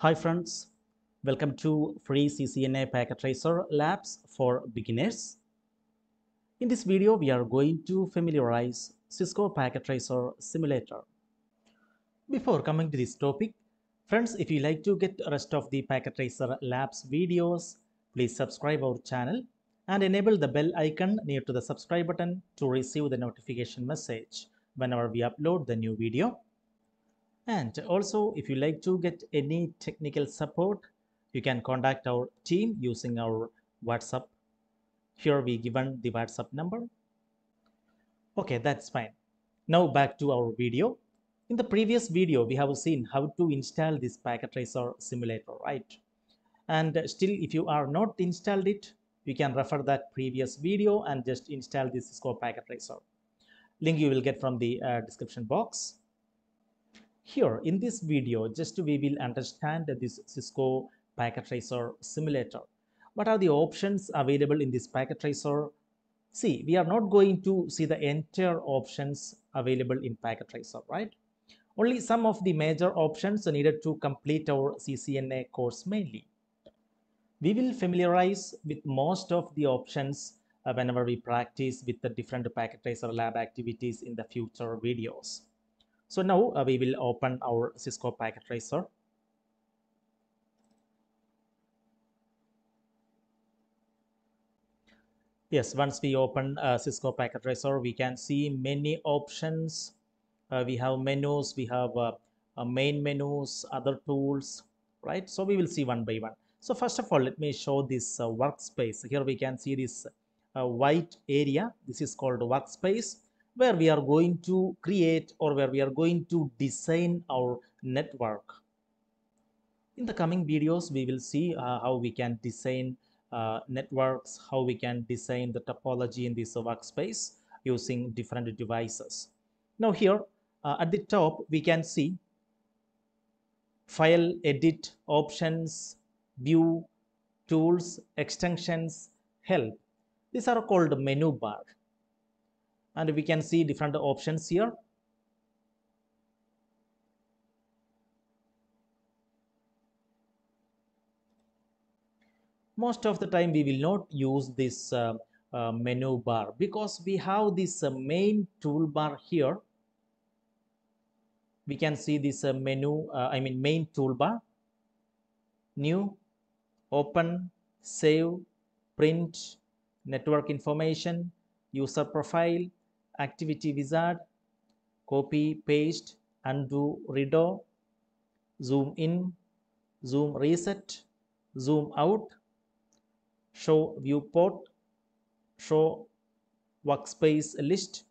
Hi friends, welcome to free CCNA Packet Tracer Labs for beginners. In this video, we are going to familiarize Cisco Packet Tracer Simulator. Before coming to this topic, friends, if you like to get rest of the Packet Tracer Labs videos, please subscribe our channel and enable the bell icon near to the subscribe button to receive the notification message whenever we upload the new video. And also, if you like to get any technical support, you can contact our team using our WhatsApp. Here we given the WhatsApp number. Okay, that's fine. Now back to our video. In the previous video, we have seen how to install this packet tracer simulator, right? And still, if you are not installed it, you can refer that previous video and just install this Cisco packet tracer. Link you will get from the uh, description box. Here in this video, just we will understand this Cisco Packet Tracer simulator. What are the options available in this Packet Tracer? See, we are not going to see the entire options available in Packet Tracer, right? Only some of the major options are needed to complete our CCNA course mainly. We will familiarize with most of the options uh, whenever we practice with the different Packet Tracer lab activities in the future videos. So now uh, we will open our Cisco Packet Tracer. Yes, once we open uh, Cisco Packet Tracer, we can see many options. Uh, we have menus, we have uh, uh, main menus, other tools, right? So we will see one by one. So first of all, let me show this uh, workspace. Here we can see this white area. This is called workspace where we are going to create or where we are going to design our network. In the coming videos, we will see uh, how we can design uh, networks, how we can design the topology in this workspace using different devices. Now here uh, at the top, we can see file, edit, options, view, tools, extensions, help. These are called menu bar and we can see different options here. Most of the time we will not use this uh, uh, menu bar because we have this uh, main toolbar here. We can see this uh, menu, uh, I mean main toolbar, new, open, save, print, network information, user profile, activity wizard, copy, paste, undo, redo, zoom in, zoom reset, zoom out, show viewport, show workspace list,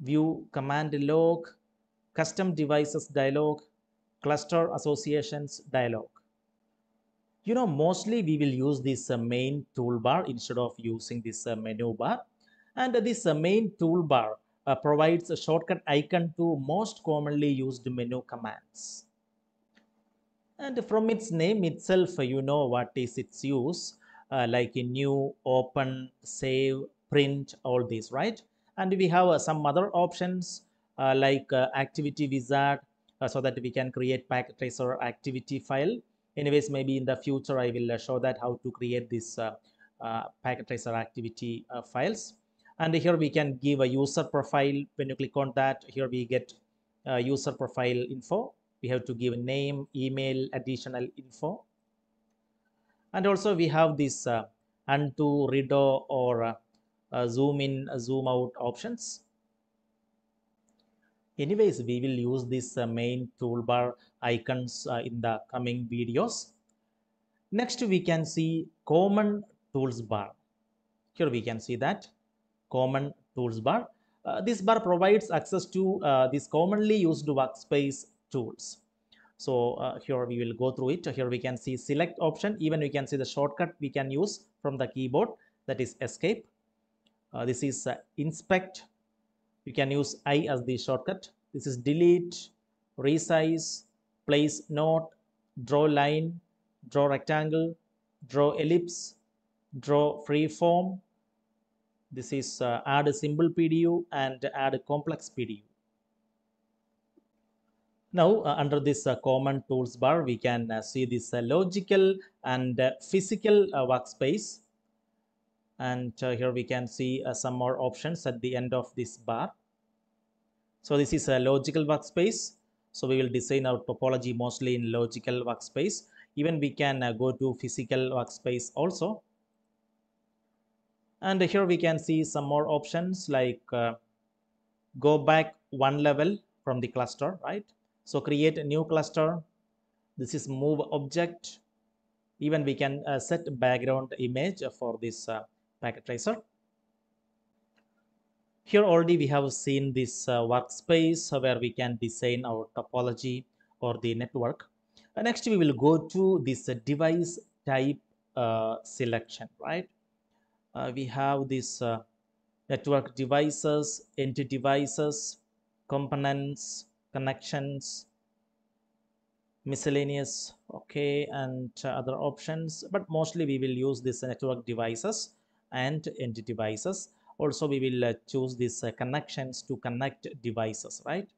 view command log, custom devices dialog, cluster associations dialog. You know, mostly we will use this uh, main toolbar instead of using this uh, menu bar and this uh, main toolbar uh, provides a shortcut icon to most commonly used menu commands. And from its name itself, you know what is its use, uh, like new, open, save, print, all these, right? And we have some other options uh, like uh, activity wizard uh, so that we can create packet tracer activity file anyways maybe in the future i will show that how to create this packet tracer activity files and here we can give a user profile when you click on that here we get uh, user profile info we have to give a name email additional info and also we have this uh, undo redo or uh, uh, zoom in zoom out options anyways we will use this uh, main toolbar icons uh, in the coming videos next we can see common tools bar here we can see that common tools bar. Uh, this bar provides access to uh, these commonly used workspace tools. So uh, here we will go through it. Here we can see select option. Even we can see the shortcut we can use from the keyboard that is escape. Uh, this is uh, inspect. You can use I as the shortcut. This is delete, resize, place note, draw line, draw rectangle, draw ellipse, draw free form, this is uh, add a simple PDU and add a complex PDU. Now, uh, under this uh, common tools bar, we can uh, see this uh, logical and uh, physical uh, workspace. And here we can see some more options at the end of this bar. So this is a logical workspace. So we will design our topology mostly in logical workspace. Even we can go to physical workspace also and here we can see some more options like uh, go back one level from the cluster right so create a new cluster this is move object even we can uh, set background image for this uh, packet tracer here already we have seen this uh, workspace where we can design our topology or the network uh, next we will go to this device type uh, selection right uh, we have this uh, network devices, entity devices, components, connections, miscellaneous, okay, and uh, other options. But mostly we will use this network devices and entity devices. Also, we will choose these connections to connect devices, right?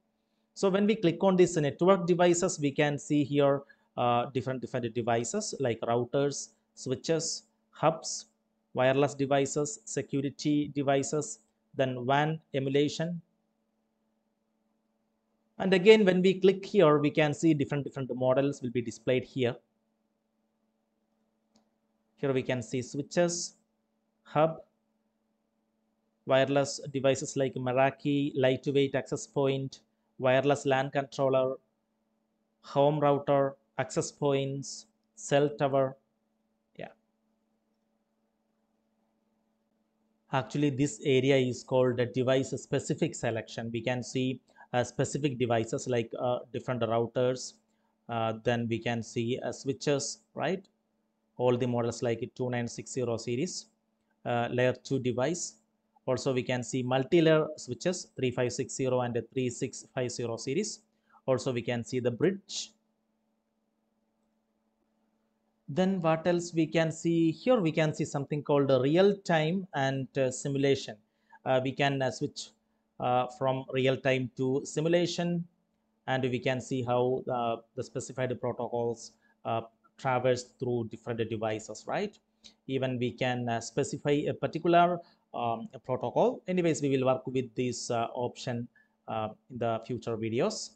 So when we click on this network devices, we can see here uh, different different devices like routers, switches, hubs, wireless devices, security devices, then WAN emulation. And again, when we click here, we can see different, different models will be displayed here. Here we can see switches, hub, wireless devices like Meraki, lightweight access point, wireless LAN controller, home router, access points, cell tower, actually this area is called device specific selection we can see uh, specific devices like uh, different routers uh, then we can see uh, switches right all the models like 2960 series uh, layer 2 device also we can see multi-layer switches 3560 and 3650 series also we can see the bridge then what else we can see here we can see something called real time and uh, simulation uh, we can uh, switch uh, from real time to simulation and we can see how uh, the specified protocols uh, traverse through different devices right even we can specify a particular um, protocol anyways we will work with this option in the future videos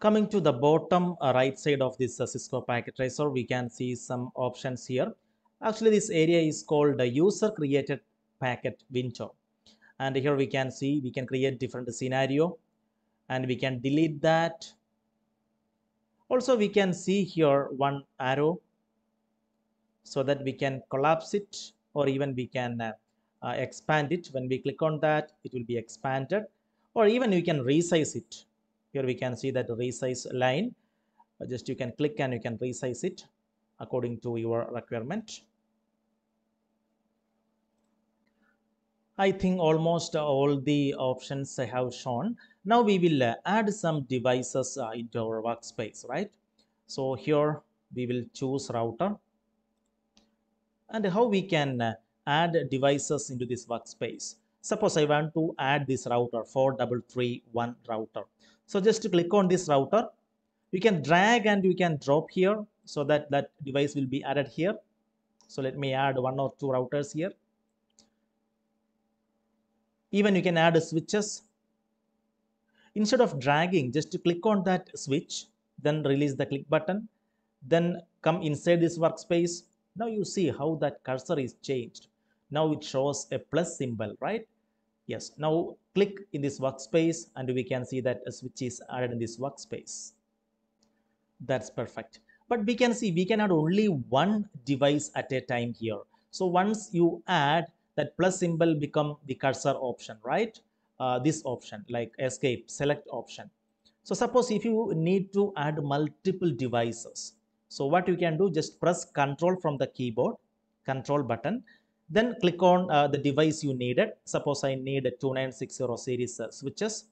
Coming to the bottom uh, right side of this uh, Cisco packet tracer, we can see some options here. Actually, this area is called the user created packet window. And here we can see we can create different scenario and we can delete that. Also, we can see here one arrow so that we can collapse it or even we can uh, uh expand it when we click on that it will be expanded or even you can resize it here we can see that resize line uh, just you can click and you can resize it according to your requirement I think almost all the options I have shown. Now we will uh, add some devices uh, into our workspace, right? So here we will choose router and how we can add devices into this workspace. Suppose I want to add this router 4331 router. So just click on this router. You can drag and you can drop here so that that device will be added here. So let me add one or two routers here. Even you can add switches. Instead of dragging, just click on that switch, then release the click button, then come inside this workspace. Now you see how that cursor is changed. Now it shows a plus symbol, right? Yes, now click in this workspace and we can see that a switch is added in this workspace. That's perfect. But we can see we can add only one device at a time here. So once you add that plus symbol become the cursor option, right? Uh, this option like escape select option. So suppose if you need to add multiple devices. So what you can do just press control from the keyboard control button then click on uh, the device you needed. Suppose I need a 2960 series uh, switches.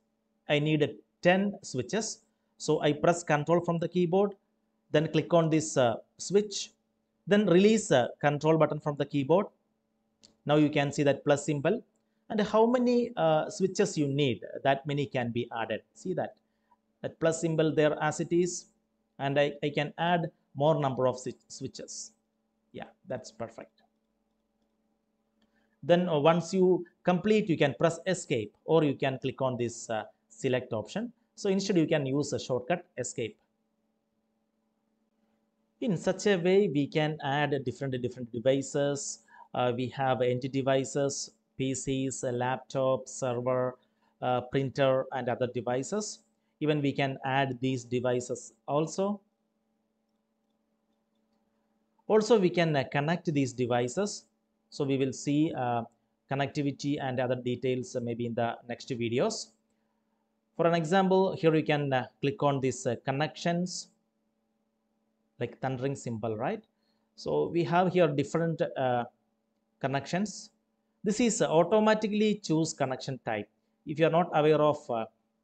I need 10 switches. So I press control from the keyboard. Then click on this uh, switch. Then release uh, control button from the keyboard. Now you can see that plus symbol. And how many uh, switches you need, that many can be added. See that? That plus symbol there as it is. And I, I can add more number of switches. Yeah, that's perfect. Then uh, once you complete, you can press escape or you can click on this uh, select option. So instead you can use a shortcut escape. In such a way, we can add different different devices. Uh, we have entity devices, PCs, laptop, server, uh, printer and other devices. Even we can add these devices also. Also, we can uh, connect these devices so we will see uh, connectivity and other details uh, maybe in the next videos. For an example, here you can uh, click on these uh, connections like thundering symbol, right? So we have here different connections. This is automatically choose connection type. If you are not aware of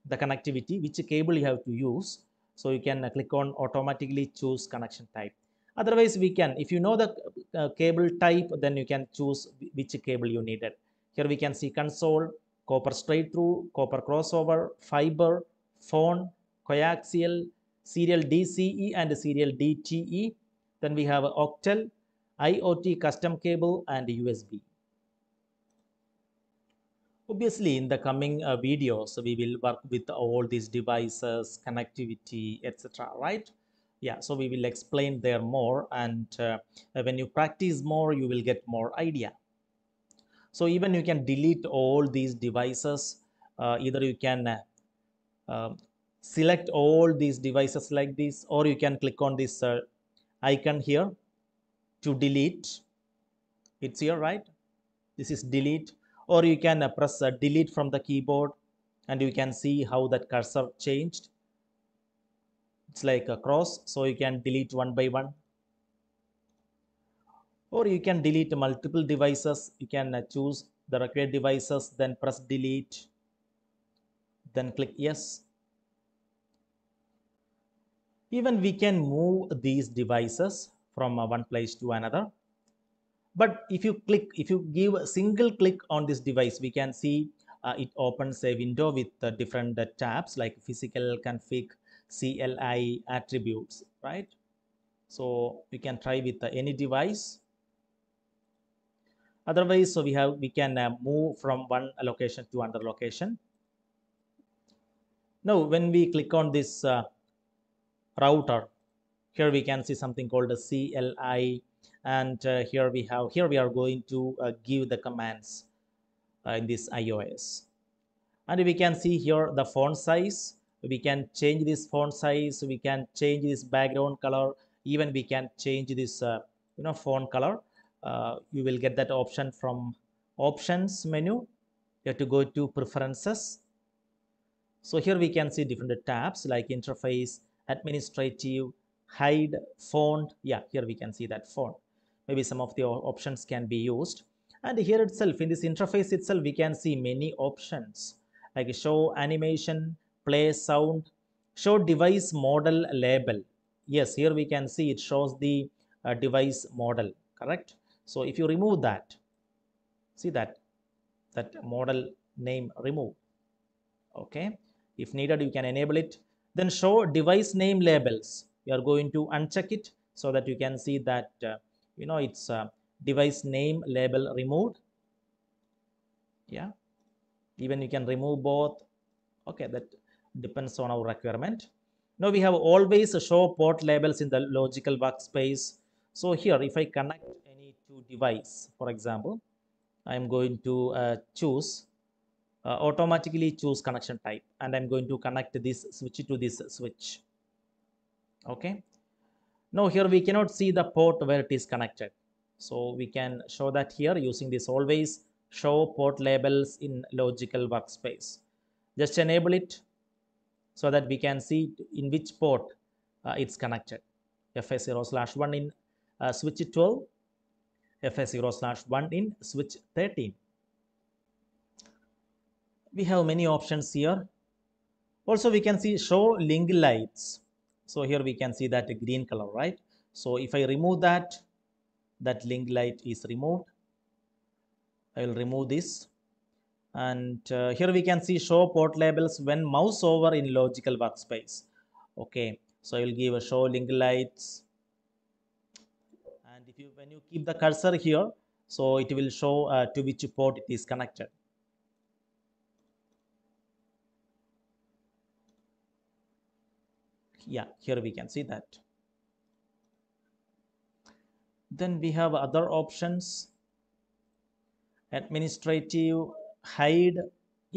the connectivity, which cable you have to use, so you can click on automatically choose connection type. Otherwise, we can, if you know the uh, cable type, then you can choose which cable you needed. Here we can see console, copper straight through, copper crossover, fiber, phone, coaxial, serial DCE and serial DTE. Then we have Octal, IoT custom cable and USB. Obviously, in the coming uh, videos, we will work with all these devices, connectivity, etc. Right? yeah so we will explain there more and uh, when you practice more you will get more idea so even you can delete all these devices uh, either you can uh, um, select all these devices like this or you can click on this uh, icon here to delete it's here right this is delete or you can uh, press uh, delete from the keyboard and you can see how that cursor changed it's like a cross so you can delete one by one or you can delete multiple devices you can uh, choose the required devices then press delete then click yes even we can move these devices from uh, one place to another but if you click if you give a single click on this device we can see uh, it opens a window with uh, different uh, tabs like physical config CLI attributes, right? So we can try with uh, any device. Otherwise, so we have we can uh, move from one location to another location. Now, when we click on this uh, router, here we can see something called a CLI, and uh, here we have here we are going to uh, give the commands uh, in this iOS, and we can see here the font size we can change this font size we can change this background color even we can change this uh, you know font color uh, you will get that option from options menu you have to go to preferences so here we can see different tabs like interface administrative hide font yeah here we can see that font maybe some of the options can be used and here itself in this interface itself we can see many options like show animation play sound, show device model label. Yes, here we can see it shows the uh, device model, correct? So if you remove that, see that, that model name remove, okay? If needed, you can enable it. Then show device name labels. You are going to uncheck it so that you can see that, uh, you know, it's uh, device name label removed. Yeah, even you can remove both. Okay, that depends on our requirement. Now we have always show port labels in the logical workspace. So here if I connect any two device, for example, I am going to uh, choose uh, automatically choose connection type and I'm going to connect this switch to this switch. Okay. Now here we cannot see the port where it is connected. So we can show that here using this always show port labels in logical workspace. Just enable it so that we can see in which port uh, it's connected. FA0 slash 1 in uh, switch 12, FA0 slash 1 in switch 13. We have many options here. Also, we can see show link lights. So here we can see that green color, right? So if I remove that, that link light is removed. I will remove this and uh, here we can see show port labels when mouse over in logical workspace okay so you'll give a show link lights and if you when you keep the cursor here so it will show uh, to which port it is connected yeah here we can see that then we have other options administrative hide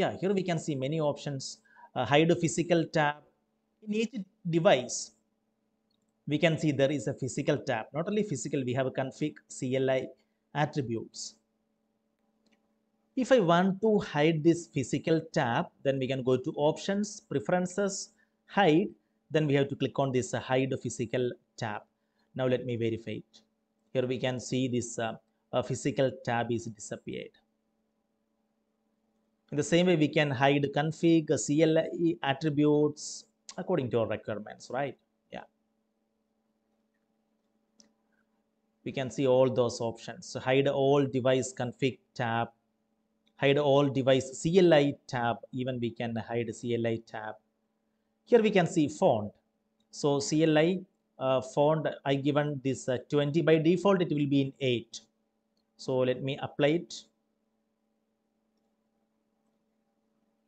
yeah here we can see many options uh, hide physical tab in each device we can see there is a physical tab not only physical we have a config cli attributes if i want to hide this physical tab then we can go to options preferences hide then we have to click on this uh, hide physical tab now let me verify it here we can see this uh, uh physical tab is disappeared in the same way, we can hide config, CLI attributes according to our requirements, right? Yeah. We can see all those options. So hide all device config tab, hide all device CLI tab, even we can hide CLI tab. Here we can see font. So CLI uh, font, I given this uh, 20 by default, it will be in 8. So let me apply it.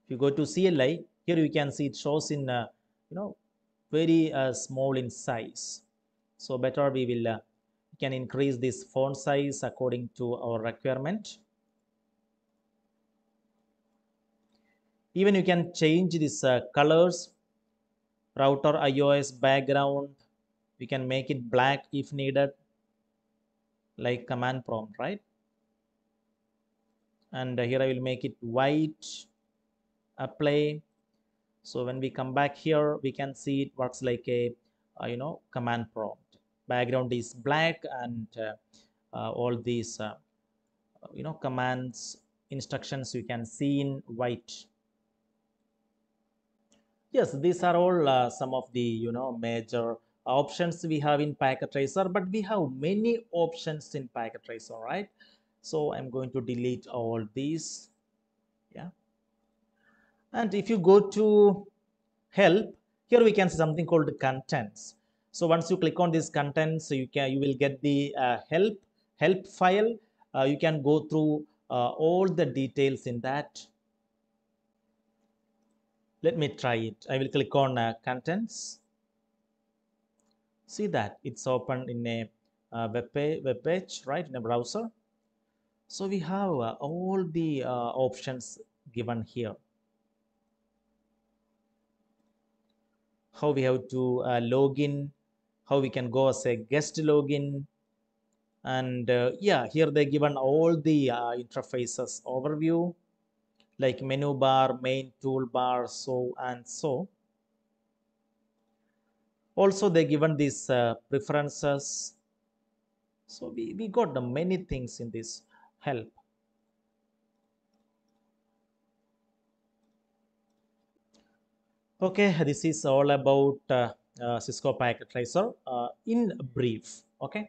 If you go to CLI, here you can see it shows in, uh, you know, very uh, small in size. So better we will, uh, can increase this font size according to our requirement. Even you can change these uh, colors, router iOS background, we can make it black if needed, like command prompt, right? and here I will make it white play so when we come back here we can see it works like a uh, you know command prompt background is black and uh, uh, all these you know commands instructions you can see in white yes these are all uh, some of the you know major options we have in packet tracer but we have many options in packet tracer right so i'm going to delete all these and if you go to help here we can see something called contents so once you click on this contents so you can you will get the uh, help help file uh, you can go through uh, all the details in that let me try it i will click on uh, contents see that it's open in a uh, web, page, web page right in a browser so we have uh, all the options given here how we have to uh, log in, how we can go as a guest login. And uh, yeah, here they given all the uh, interfaces overview, like menu bar, main toolbar, so and so. Also, they given these uh, preferences. So we, we got the many things in this help. okay this is all about uh, uh, cisco packet tracer uh, in brief okay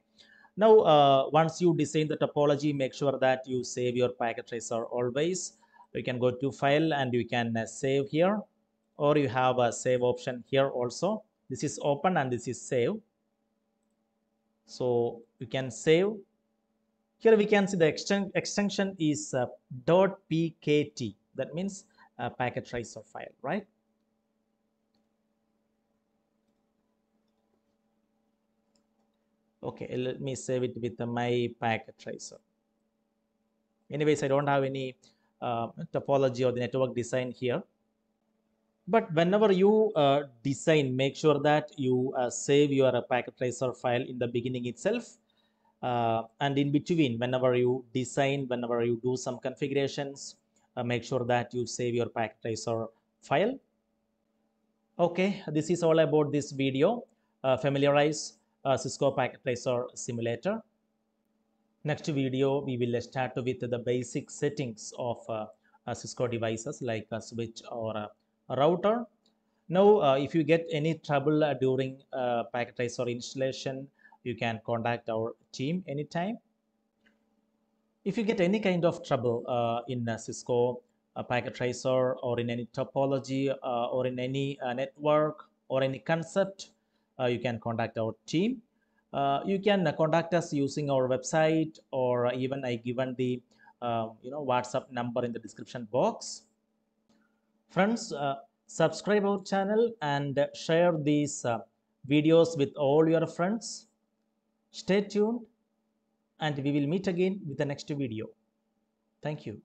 now uh, once you design the topology make sure that you save your packet tracer always you can go to file and you can uh, save here or you have a save option here also this is open and this is save so you can save here we can see the extension is uh, dot pkt that means packet tracer file right Okay, let me save it with my packet tracer. Anyways, I don't have any uh, topology or the network design here. But whenever you uh, design, make sure that you uh, save your packet tracer file in the beginning itself. Uh, and in between, whenever you design, whenever you do some configurations, uh, make sure that you save your packet tracer file. Okay, this is all about this video. Uh, familiarize uh, Cisco Packet Tracer simulator. Next video, we will start with the basic settings of uh, uh Cisco devices like a switch or a router. Now, uh, if you get any trouble uh, during Packet Tracer installation, you can contact our team anytime. If you get any kind of trouble in Cisco packet tracer or in any topology uh, or in any uh, network or any concept uh, you can contact our team. Uh, you can contact us using our website or even I given the um, you know WhatsApp number in the description box. Friends, uh, subscribe our channel and share these videos with all your friends. Stay tuned and we will meet again with the next video. Thank you.